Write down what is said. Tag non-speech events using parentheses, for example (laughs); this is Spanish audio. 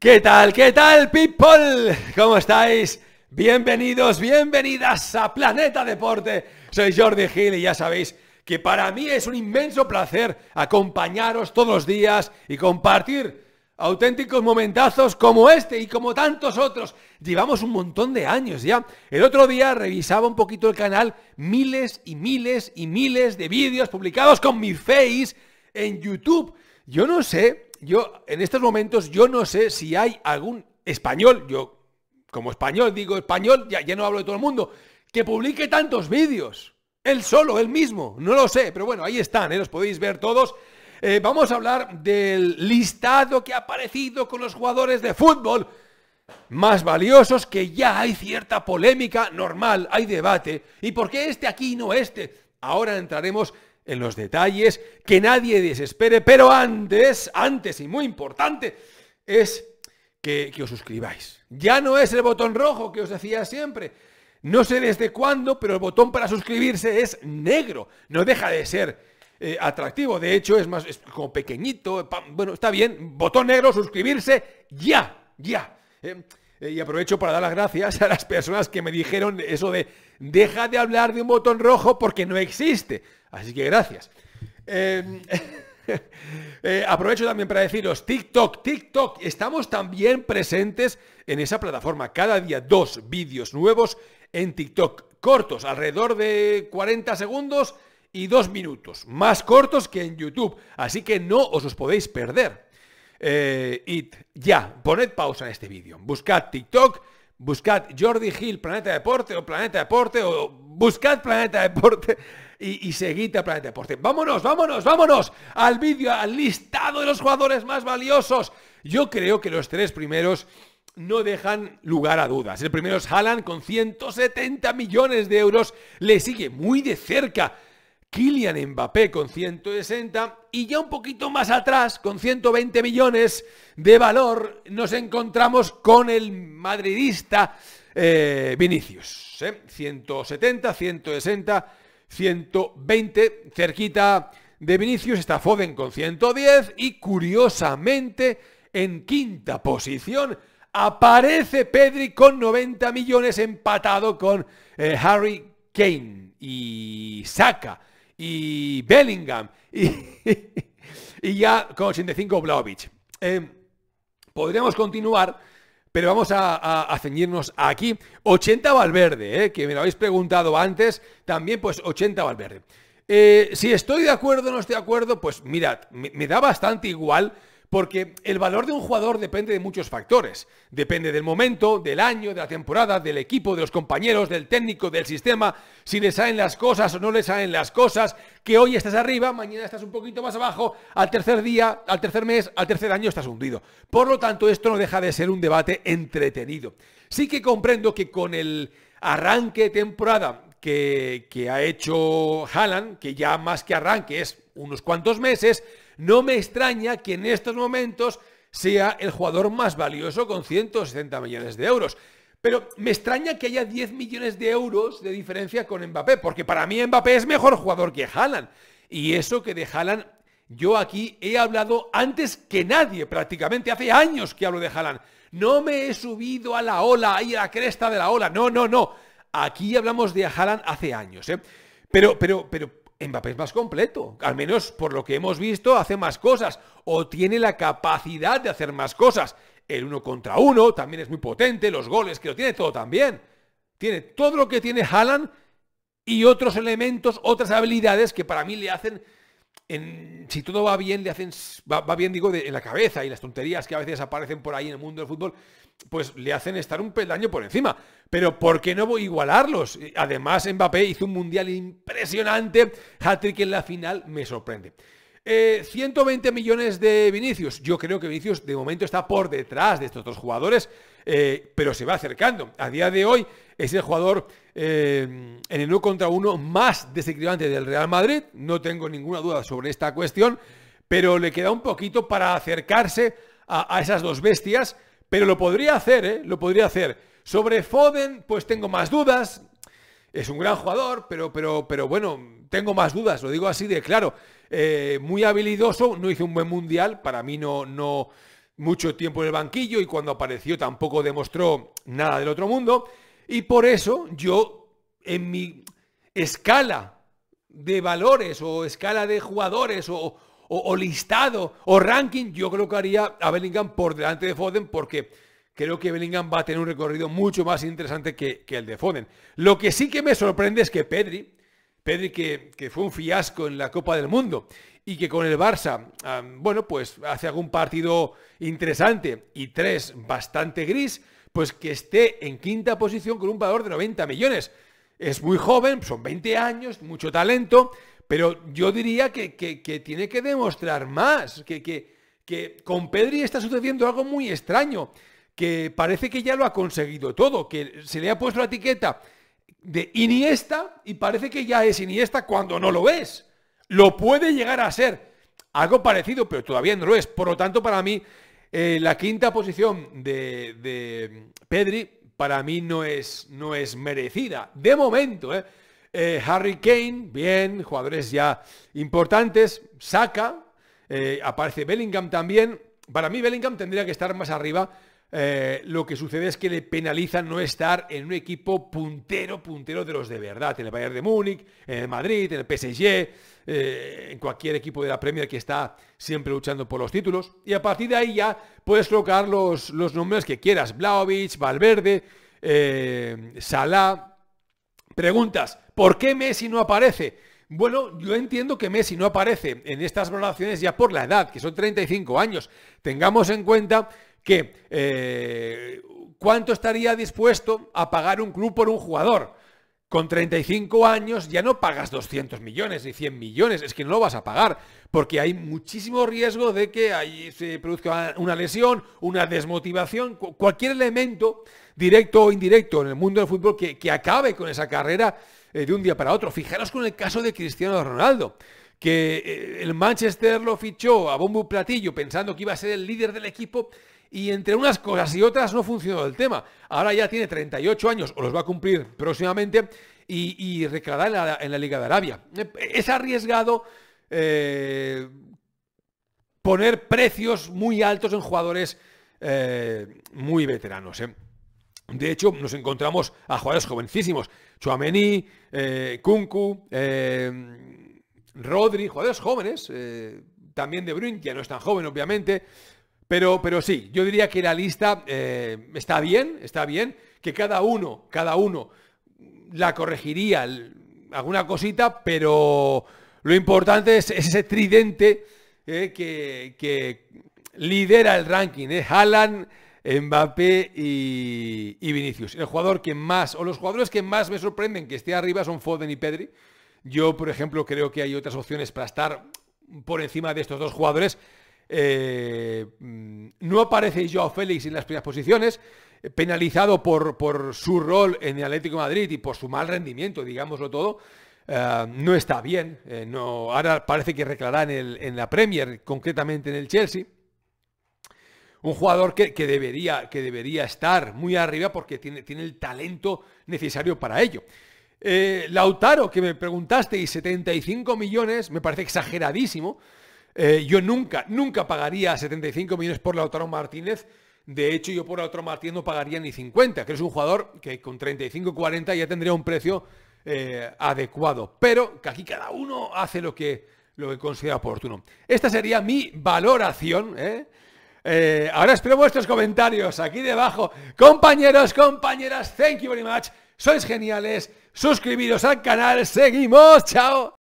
¿Qué tal? ¿Qué tal, people? ¿Cómo estáis? Bienvenidos, bienvenidas a Planeta Deporte. Soy Jordi Gil y ya sabéis que para mí es un inmenso placer acompañaros todos los días y compartir auténticos momentazos como este y como tantos otros. Llevamos un montón de años ya. El otro día revisaba un poquito el canal, miles y miles y miles de vídeos publicados con mi face en YouTube. Yo no sé yo en estos momentos yo no sé si hay algún español, yo como español digo español, ya, no hablo de todo el mundo, que publique tantos vídeos. Él solo, él mismo, no lo sé, pero bueno, ahí están, ¿eh? los podéis ver todos. Eh, vamos a hablar del listado que ha aparecido con los jugadores de fútbol más valiosos, que ya hay cierta polémica normal, hay debate. ¿Y por qué este aquí y no este? Ahora entraremos en los detalles, que nadie desespere, pero antes, antes y muy importante, es que, os suscribáis. Ya no es el botón rojo que os decía siempre, no sé desde cuándo, pero el botón para suscribirse es negro. No deja de ser eh, atractivo. De hecho, es más, es como pequeñito. bueno, está bien. Botón negro, suscribirse ya, ya. Eh, eh, y aprovecho para dar las gracias a las personas que me dijeron eso de deja de hablar de un botón rojo porque no existe. Así que gracias. Em, (laughs) eh, aprovecho también para deciros, TikTok, TikTok, estamos también presentes en esa plataforma. Cada día dos vídeos nuevos en TikTok, cortos, alrededor de 40 segundos y dos minutos, más cortos que en YouTube. Así que no os los podéis perder. Eh, ya, poned pausa en este vídeo. Buscad TikTok, buscad Jordi Hill, Planeta Deporte o Planeta Deporte o buscad Planeta Deporte (laughs) y, y seguid a Planeta Deporte. Vámonos, vámonos, vámonos al vídeo, al listado de los jugadores más valiosos. Yo creo que los tres primeros no dejan lugar a dudas. El primero es Haaland con 170 millones de euros. Le sigue muy de cerca Kylian Mbappé con 160 y ya un poquito más atrás, con 120 millones de valor, nos encontramos con el madridista eh, Vinicius. 170, 160, 120, cerquita de Vinicius está Foden con 110 y curiosamente en quinta posición aparece Pedri con 90 millones empatado con eh, Harry Kane y saca y Bellingham y, (laughs) ya con 85 Vlaovic. Eh, podríamos continuar, pero vamos a, ceñirnos aquí. 80 Valverde, eh, que me lo habéis preguntado antes, también pues 80 Valverde. Eh, si estoy de acuerdo o no estoy de acuerdo, pues mirad, me da bastante igual porque el valor de un jugador depende de muchos factores. Depende del momento, del año, de la temporada, del equipo, de los compañeros, del técnico, del sistema, si le salen las cosas o no le salen las cosas, que hoy estás arriba, mañana estás un poquito más abajo, al tercer día, al tercer mes, al tercer año estás hundido. Por lo tanto, esto no deja de ser un debate entretenido. Sí que comprendo que con el arranque de temporada que, ha hecho Haaland, que ya más que arranque es unos cuantos meses, no me extraña que en estos momentos sea el jugador más valioso con 160 millones de euros. Pero me extraña que haya 10 millones de euros de diferencia con Mbappé, porque para mí Mbappé es mejor jugador que Haaland. Y eso que de Haaland yo aquí he hablado antes que nadie prácticamente, hace años que hablo de Haaland. No me he subido a la ola ahí a la cresta de la ola, no, no, no. Aquí hablamos de Haaland hace años, ¿eh? Pero, pero, pero Mbappé es más completo, al menos por lo que hemos visto hace más cosas o tiene la capacidad de hacer más cosas. El uno contra uno también es muy potente, los goles, que lo tiene todo también. Tiene todo lo que tiene Haaland y otros elementos, otras habilidades que para mí le hacen, si todo va bien, le hacen, va, bien digo, en la cabeza y las tonterías que a veces aparecen por ahí en el mundo del fútbol, pues le hacen estar un peldaño por encima. Pero ¿por qué no voy a igualarlos? Además, Mbappé hizo un mundial impresionante. Hat-trick en la final me sorprende. 120 eh, millones de Vinicius. Yo creo que Vinicius de momento está por detrás de estos dos jugadores, eh, pero se va acercando. A día de hoy es el jugador eh, en el 1 contra 1 más desequilibrante del Real Madrid. No tengo ninguna duda sobre esta cuestión, pero le queda un poquito para acercarse a esas dos bestias pero lo podría hacer, ¿eh? Lo podría hacer. Sobre Foden, pues tengo más dudas. Es un gran jugador, pero, pero, pero bueno, tengo más dudas, lo digo así de claro. Eh, muy habilidoso, no hizo un buen mundial, para mí no, no mucho tiempo en el banquillo y cuando apareció tampoco demostró nada del otro mundo. Y por eso yo, en mi escala de valores o escala de jugadores o, o, listado o ranking, yo creo que haría a Bellingham por delante de Foden porque creo que Bellingham va a tener un recorrido mucho más interesante que, el de Foden. Lo que sí que me sorprende es que Pedri, Pedri que, fue un fiasco en la Copa del Mundo y que con el Barça, bueno, pues hace algún partido interesante y tres bastante gris, pues que esté en quinta posición con un valor de 90 millones. Es muy joven, son 20 años, mucho talento, pero yo diría que, tiene que demostrar más, que, con Pedri está sucediendo algo muy extraño, que parece que ya lo ha conseguido todo, que se le ha puesto la etiqueta de Iniesta y parece que ya es Iniesta cuando no lo es. Lo puede llegar a ser algo parecido, pero todavía no lo es. Por lo tanto, para mí, eh, la quinta posición de, Pedri, para mí no es, no es merecida. De momento, ¿eh? Eh, Harry Kane, bien, jugadores ya importantes. saca, eh, aparece Bellingham también. Para mí Bellingham tendría que estar más arriba. Eh, lo que sucede es que le penaliza no estar en un equipo puntero, puntero de los de verdad. En el Bayern de Múnich, en el Madrid, en el PSG, en cualquier equipo de la Premier que está siempre luchando por los títulos. Y a partir de ahí ya puedes colocar los, los nombres que quieras. Blaovic, Valverde, Salah. Preguntas. ¿Por qué Messi no aparece? Bueno, yo entiendo que Messi no aparece en estas valoraciones ya por la edad, que son 35 años. Tengamos en cuenta que eh, cuánto estaría dispuesto a pagar un club por un jugador. Con 35 años ya no pagas 200 millones ni 100 millones, es que no lo vas a pagar, porque hay muchísimo riesgo de que ahí se produzca una lesión, una desmotivación, cualquier elemento directo o indirecto en el mundo del fútbol que acabe con esa carrera eh, de un día para otro. Fijaros con el caso de Cristiano Ronaldo que eh, el Manchester lo fichó a bombo platillo pensando que iba a ser el líder del equipo y entre unas cosas y otras no funcionó el tema. Ahora ya tiene 38 años o los va a cumplir próximamente y, y en la, Liga de Arabia. Es arriesgado eh, poner precios muy altos en jugadores muy veteranos. De hecho, nos encontramos a jugadores jovencísimos. Chuamení, eh, Kunku, eh, Rodri, jugadores jóvenes. Eh, también De Bruyne, ya no es tan joven, obviamente. Pero, pero sí, yo diría que la lista está bien, está bien. Que cada uno, cada uno la corregiría alguna cosita, pero lo importante es, ese tridente que, lidera el ranking. Haaland... Mbappé y, Vinicius. El jugador que más, o los jugadores que más me sorprenden que esté arriba son Foden y Pedri. Yo, por ejemplo, creo que hay otras opciones para estar por encima de estos dos jugadores. Eh, mm, no aparece Joao Félix en las primeras posiciones, eh, penalizado por, su rol en el Atlético Madrid y por su mal rendimiento, digámoslo todo. Eh, no está bien, ahora parece que reclará en la Premier, concretamente en el Chelsea un jugador que, debería, que debería estar muy arriba porque tiene, tiene el talento necesario para ello. Eh, Lautaro, que me preguntaste, y 75 millones, me parece exageradísimo. Eh, yo nunca, nunca pagaría 75 millones por Lautaro Martínez. De hecho, yo por Lautaro Martínez no pagaría ni 50, que es un jugador que con 35-40 ya tendría un precio eh, adecuado. Pero que aquí cada uno hace lo que, lo que considera oportuno. Esta sería mi valoración, eh, ahora espero vuestros comentarios aquí debajo. Compañeros, compañeras, thank you very much. Sois geniales. Suscribiros al canal. Seguimos. Chao.